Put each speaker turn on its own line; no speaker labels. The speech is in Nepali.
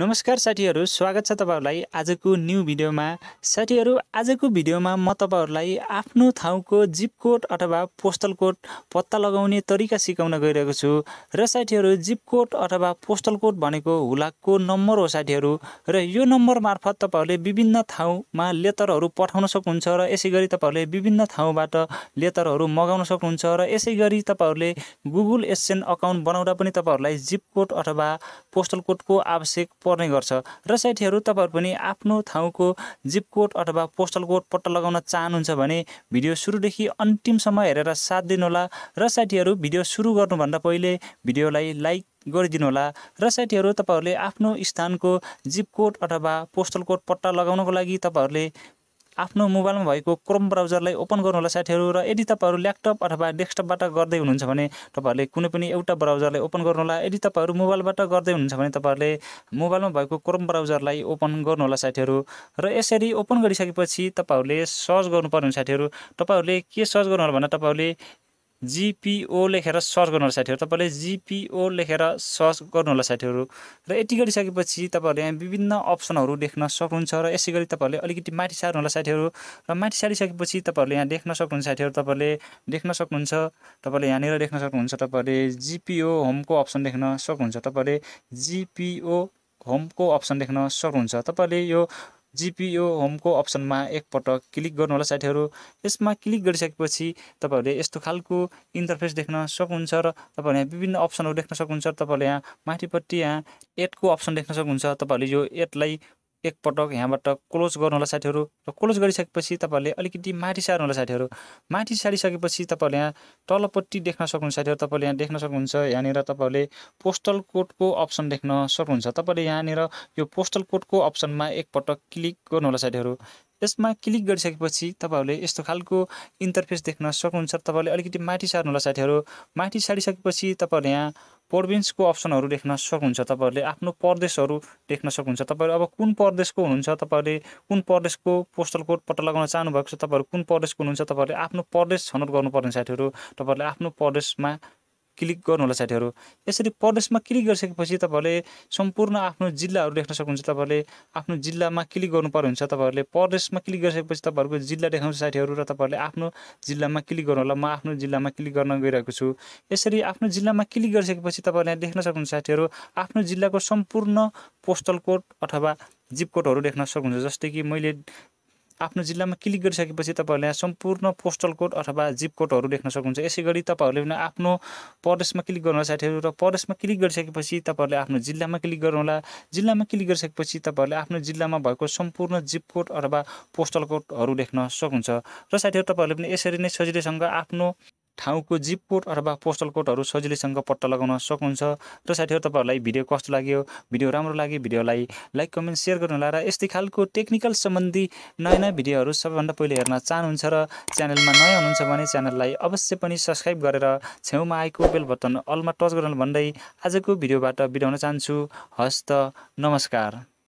नमस्कार साथीहरू स्वागत छ तपाईँहरूलाई आजको न्यू भिडियोमा साथीहरू आजको भिडियोमा म तपाईँहरूलाई आफ्नो ठाउँको जिप कोड अथवा पोस्टल कोड पत्ता लगाउने तरिका सिकाउन गइरहेको छु र साथीहरू जिप कोड अथवा पोस्टल कोड भनेको हुलाकको नम्बर हो साथीहरू र यो नम्बर मार्फत तपाईँहरूले विभिन्न ठाउँमा लेटरहरू पठाउन सक्नुहुन्छ र यसै गरी तपाईँहरूले विभिन्न ठाउँबाट लेटरहरू मगाउन सक्नुहुन्छ र यसै गरी तपाईँहरूले गुगल एसएन अकाउन्ट बनाउँदा पनि तपाईँहरूलाई जिप कोड अथवा पोस्टल कोडको आवश्यक पर्ने गर्छ र साथीहरू तपाईँहरू पनि आफ्नो ठाउँको जिप कोड अथवा पोस्टल कोड पट्टा लगाउन चाहनुहुन्छ भने भिडियो सुरुदेखि अन्तिमसम्म हेरेर साथ दिनुहोला र साथीहरू भिडियो सुरु गर्नुभन्दा पहिले भिडियोलाई लाइक गरिदिनुहोला र साथीहरू तपाईँहरूले आफ्नो स्थानको जिप कोड अथवा पोस्टल कोड पट्टा लगाउनको लागि तपाईँहरूले आफ्नो मोबाइलमा भएको क्रोम ब्राउजरलाई ओपन गर्नुहोला साथीहरू र यदि तपाईँहरू ल्यापटप अथवा डेस्कटपबाट गर्दै हुनुहुन्छ भने तपाईँहरूले कुनै पनि एउटा ब्राउजरलाई ओपन गर्नुहोला यदि तपाईँहरू मोबाइलबाट गर्दै हुनुहुन्छ भने तपाईँहरूले मोबाइलमा भएको क्रोम ब्राउजरलाई ओपन गर्नुहोला साथीहरू र यसरी ओपन गरिसकेपछि तपाईँहरूले सर्च गर्नुपर्ने साथीहरू तपाईँहरूले के सर्च गर्नुहोला भन्दा तपाईँहरूले जिपिओ लेखेर सर्च गर्नुहोला साथीहरू तपाईँले जिपिओ लेखेर सर्च गर्नुहोला साथीहरू र यति गरिसकेपछि तपाईँहरूले यहाँ विभिन्न अप्सनहरू देख्न सक्नुहुन्छ र यसै गरी तपाईँहरूले अलिकति माथि सार्नुहोला साथीहरू र माथि सारिसकेपछि तपाईँहरूले यहाँ देख्न सक्नुहुन्छ साथीहरू तपाईँले देख्न सक्नुहुन्छ तपाईँले यहाँनिर देख्न सक्नुहुन्छ तपाईँले जिपिओ होमको अप्सन देख्न सक्नुहुन्छ तपाईँले जिपिओ होमको अप्सन देख्न सक्नुहुन्छ तपाईँले यो जिपिओ होमको अप्सनमा एकपटक क्लिक गर्नुहोला साथीहरू यसमा क्लिक गरिसकेपछि तपाईँहरूले यस्तो खालको इन्टरफेस देख्न सक्नुहुन्छ र तपाईँहरूले यहाँ विभिन्न अप्सनहरू देख्न सक्नुहुन्छ तपाईँहरूले यहाँ माथिपट्टि यहाँ एडको अप्सन देख्न सक्नुहुन्छ तपाईँहरूले यो एडलाई एकपटक यहाँबाट क्लोज गर्नुहोला साथीहरू र क्लोज गरिसकेपछि तपाईँहरूले अलिकति माथि सार्नुहोला साथीहरू माथि सारिसकेपछि तपाईँहरूले यहाँ तलपट्टि देख्न सक्नुहुन्छ साथीहरू तपाईँले यहाँ देख्न सक्नुहुन्छ यहाँनिर तपाईँहरूले पोस्टल कोडको अप्सन देख्न सक्नुहुन्छ तपाईँले यहाँनिर यो पोस्टल कोडको अप्सनमा एकपटक क्लिक गर्नुहोला साथीहरू यसमा क्लिक गरिसकेपछि तपाईँहरूले यस्तो खालको इन्टरफेस देख्न सक्नुहुन्छ तपाईँहरूले अलिकति माथि सार्नुहोला साथीहरू माथि सारिसकेपछि तपाईँहरूले यहाँ प्रोभिन्सको अप्सनहरू लेख्न सक्नुहुन्छ तपाईँहरूले आफ्नो प्रदेशहरू लेख्न सक्नुहुन्छ तपाईँहरू अब कुन प्रदेशको हुनुहुन्छ तपाईँहरूले कुन प्रदेशको पोस्टल कोड पत्ता लगाउन भएको छ तपाईँहरू कुन प्रदेशको हुनुहुन्छ तपाईँहरूले आफ्नो प्रदेश छनौट गर्नुपर्ने साथीहरू तपाईँहरूले आफ्नो प्रदेशमा क्लिक गर्नुहोला साथीहरू यसरी परदेशमा क्लिक गरिसकेपछि तपाईँहरूले सम्पूर्ण आफ्नो जिल्लाहरू देख्न सक्नुहुन्छ तपाईँहरूले आफ्नो जिल्लामा क्लिक गर्नु हुन्छ तपाईँहरूले प्रदेशमा क्लिक गरिसकेपछि तपाईँहरूको जिल्ला देखाउँछ साथीहरू र तपाईँहरूले आफ्नो जिल्लामा क्लिक गर्नुहोला म आफ्नो जिल्लामा क्लिक गर्न गइरहेको छु यसरी आफ्नो जिल्लामा क्लिक गरिसकेपछि तपाईँहरूले देख्न सक्नुहुन्छ साथीहरू आफ्नो जिल्लाको सम्पूर्ण पोस्टल कोड अथवा जिप कोडहरू लेख्न सक्नुहुन्छ जस्तै कि मैले आफ्नो जिल्लामा क्लिक गरिसकेपछि तपाईँहरूले यहाँ सम्पूर्ण पोस्टल कोड अथवा जिप कोडहरू लेख्न सक्नुहुन्छ यसै गरी तपाईँहरूले पनि आफ्नो प्रदेशमा क्लिक गर्नुहोला साथीहरू र प्रदेशमा क्लिक गरिसकेपछि तपाईँहरूले आफ्नो जिल्लामा क्लिक गर्नुहोला जिल्लामा क्लिक गरिसकेपछि तपाईँहरूले आफ्नो जिल्लामा भएको सम्पूर्ण जिप कोड अथवा पोस्टल कोडहरू देख्न सक्नुहुन्छ र साथीहरू तपाईँहरूले पनि यसरी नै सजिलैसँग आफ्नो ठाउँको जिप कोड अथवा पोस्टल कोडहरू सजिलैसँग पत्ता लगाउन सक्नुहुन्छ र साथीहरू तपाईँहरूलाई भिडियो कस्तो लाग्यो भिडियो राम्रो लाग्यो भिडियोलाई लाइक कमेन्ट सेयर गर्नुहोला र यस्तै खालको टेक्निकल सम्बन्धी नयाँ नयाँ भिडियोहरू सबैभन्दा पहिले हेर्न चाहनुहुन्छ र च्यानलमा नयाँ हुनुहुन्छ भने च्यानललाई अवश्य पनि सब्सक्राइब गरेर छेउमा आएको बेल बटन अलमा टच गर्नु भन्दै आजको भिडियोबाट बिराउन चाहन्छु हस्त नमस्कार